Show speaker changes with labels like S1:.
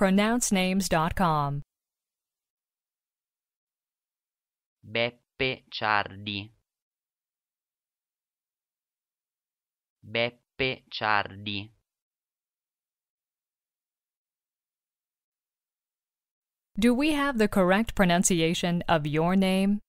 S1: pronouncenames.com.
S2: Beppe Ciardi. Beppe Ciardi.
S1: Do we have the correct pronunciation of your name?